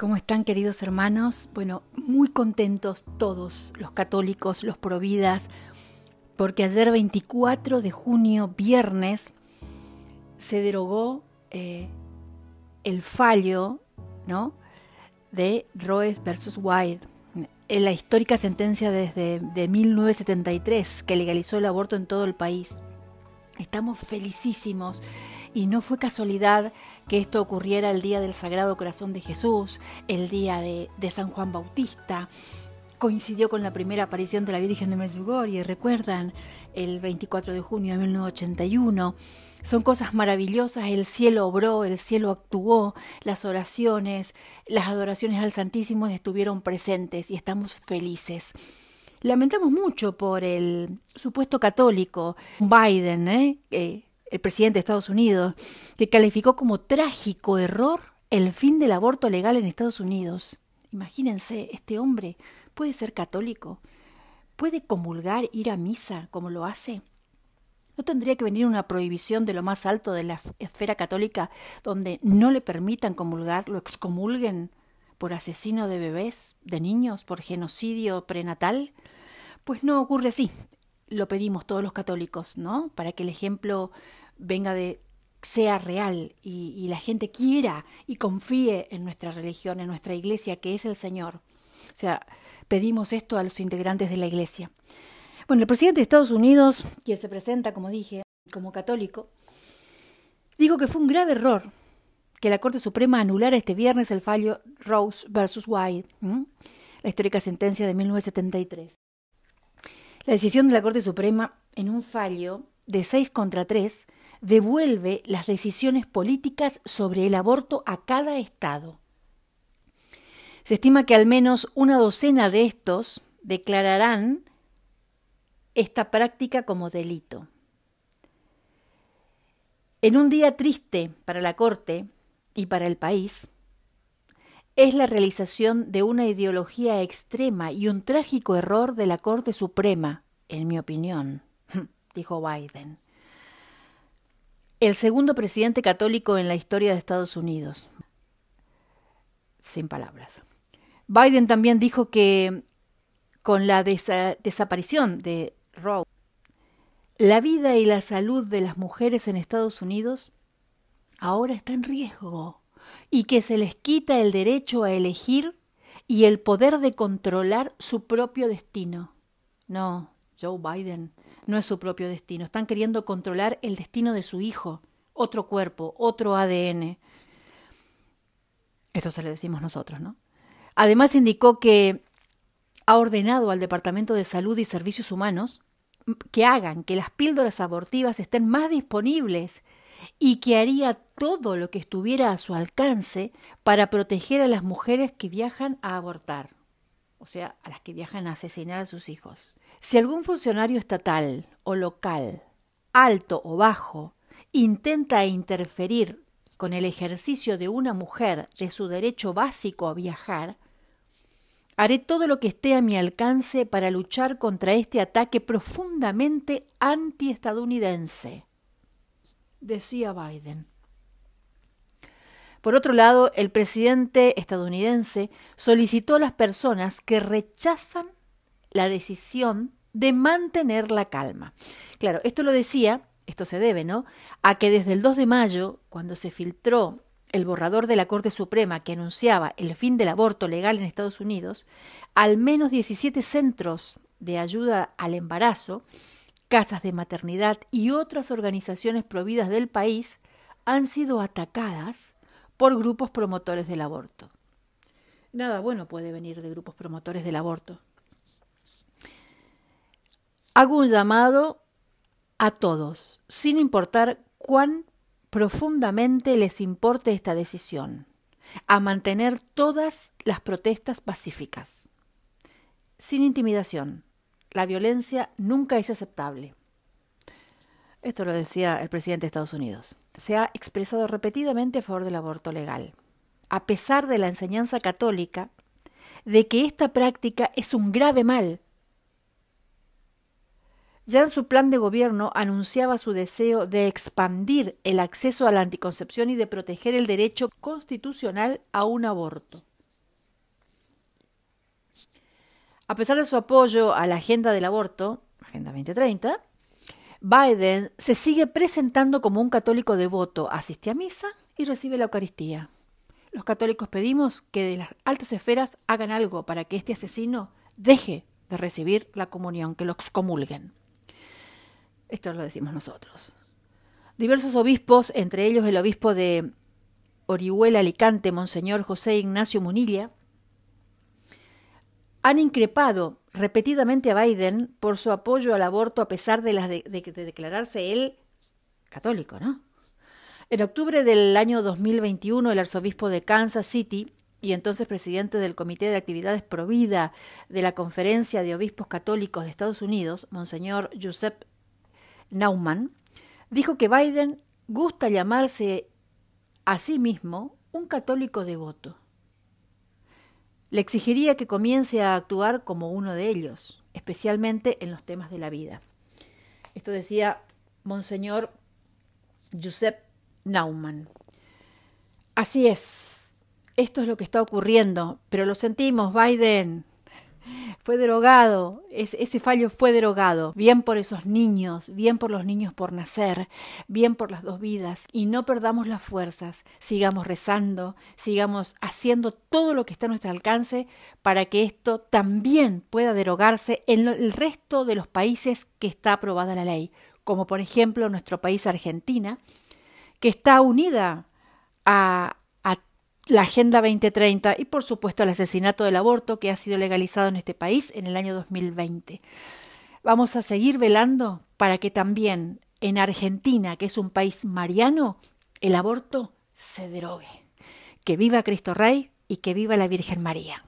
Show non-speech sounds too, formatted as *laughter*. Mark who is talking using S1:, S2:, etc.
S1: ¿Cómo están queridos hermanos? Bueno, muy contentos todos los católicos, los providas, porque ayer 24 de junio, viernes, se derogó eh, el fallo ¿no? de Roe versus White en la histórica sentencia desde de 1973 que legalizó el aborto en todo el país. Estamos felicísimos. Y no fue casualidad que esto ocurriera el día del Sagrado Corazón de Jesús, el día de, San Juan Bautista. Coincidió con la primera aparición de la Virgen de Medjugorje, recuerdan, el 24 de junio de 1981. Son cosas maravillosas, el cielo obró, el cielo actuó, las oraciones, las adoraciones al Santísimo estuvieron presentes y estamos felices. Lamentamos mucho por el supuesto católico Biden, ¿eh? eh el presidente de Estados Unidos, que calificó como trágico error el fin del aborto legal en Estados Unidos. Imagínense, este hombre puede ser católico, puede comulgar, ir a misa como lo hace. ¿No tendría que venir una prohibición de lo más alto de la esfera católica donde no le permitan comulgar, lo excomulguen por asesino de bebés, de niños, por genocidio prenatal? Pues no ocurre así. Lo pedimos todos los católicos, ¿no? Para que el ejemplo venga de sea real y, la gente quiera y confíe en nuestra religión, en nuestra iglesia, que es el Señor. O sea, pedimos esto a los integrantes de la iglesia. Bueno, el presidente de Estados Unidos, quien se presenta, como dije, como católico, dijo que fue un grave error que la Corte Suprema anulara este viernes el fallo Rose versus White, la histórica sentencia de 1973. La decisión de la Corte Suprema en un fallo de 6 contra 3 devuelve las decisiones políticas sobre el aborto a cada Estado. Se estima que al menos una docena de estos declararán esta práctica como delito. En un día triste para la Corte y para el país, es la realización de una ideología extrema y un trágico error de la Corte Suprema, en mi opinión, *laughs* dijo Biden el segundo presidente católico en la historia de Estados Unidos. Sin palabras. Biden también dijo que con la desaparición de Roe, la vida y la salud de las mujeres en Estados Unidos ahora está en riesgo y que se les quita el derecho a elegir y el poder de controlar su propio destino. No, Joe Biden, no es su propio destino. Están queriendo controlar el destino de su hijo, otro cuerpo, otro ADN. Esto se lo decimos nosotros, ¿no? Además indicó que ha ordenado al Departamento de Salud y Servicios Humanos que hagan que las píldoras abortivas estén más disponibles y que haría todo lo que estuviera a su alcance para proteger a las mujeres que viajan a abortar o sea, a las que viajan a asesinar a sus hijos. Si algún funcionario estatal o local, alto o bajo, intenta interferir con el ejercicio de una mujer de su derecho básico a viajar, haré todo lo que esté a mi alcance para luchar contra este ataque profundamente antiestadounidense, decía Biden. Por otro lado, el presidente estadounidense solicitó a las personas que rechazan la decisión de mantener la calma. Claro, esto lo decía, esto se debe, ¿no? A que desde el 2 de mayo, cuando se filtró el borrador de la Corte Suprema que anunciaba el fin del aborto legal en Estados Unidos, al menos 17 centros de ayuda al embarazo, casas de maternidad y otras organizaciones providas del país han sido atacadas por grupos promotores del aborto. Nada bueno puede venir de grupos promotores del aborto. Hago un llamado a todos, sin importar cuán profundamente les importe esta decisión, a mantener todas las protestas pacíficas, sin intimidación. La violencia nunca es aceptable. Esto lo decía el presidente de Estados Unidos. Se ha expresado repetidamente a favor del aborto legal, a pesar de la enseñanza católica de que esta práctica es un grave mal. Ya en su plan de gobierno anunciaba su deseo de expandir el acceso a la anticoncepción y de proteger el derecho constitucional a un aborto. A pesar de su apoyo a la agenda del aborto, Agenda 2030, Biden se sigue presentando como un católico devoto, asiste a misa y recibe la Eucaristía. Los católicos pedimos que de las altas esferas hagan algo para que este asesino deje de recibir la comunión, que lo excomulguen. Esto lo decimos nosotros. Diversos obispos, entre ellos el obispo de Orihuela Alicante, Monseñor José Ignacio Munilla, han increpado repetidamente a Biden por su apoyo al aborto a pesar de, las de, declararse él católico, ¿no? En octubre del año 2021, el arzobispo de Kansas City y entonces presidente del Comité de Actividades Provida de la Conferencia de Obispos Católicos de Estados Unidos, Monseñor Joseph Naumann, dijo que Biden gusta llamarse a sí mismo un católico devoto. Le exigiría que comience a actuar como uno de ellos, especialmente en los temas de la vida. Esto decía Monseñor Josep Naumann. Así es, esto es lo que está ocurriendo, pero lo sentimos, Biden, fue derogado, ese fallo fue derogado, bien por esos niños, bien por los niños por nacer, bien por las dos vidas, y no perdamos las fuerzas, sigamos rezando, sigamos haciendo todo lo que está a nuestro alcance para que esto también pueda derogarse en el resto de los países que está aprobada la ley, como por ejemplo nuestro país Argentina, que está unida a, la Agenda 2030 y por supuesto el asesinato del aborto que ha sido legalizado en este país en el año 2020. Vamos a seguir velando para que también en Argentina, que es un país mariano, el aborto se derogue. Que viva Cristo Rey y que viva la Virgen María.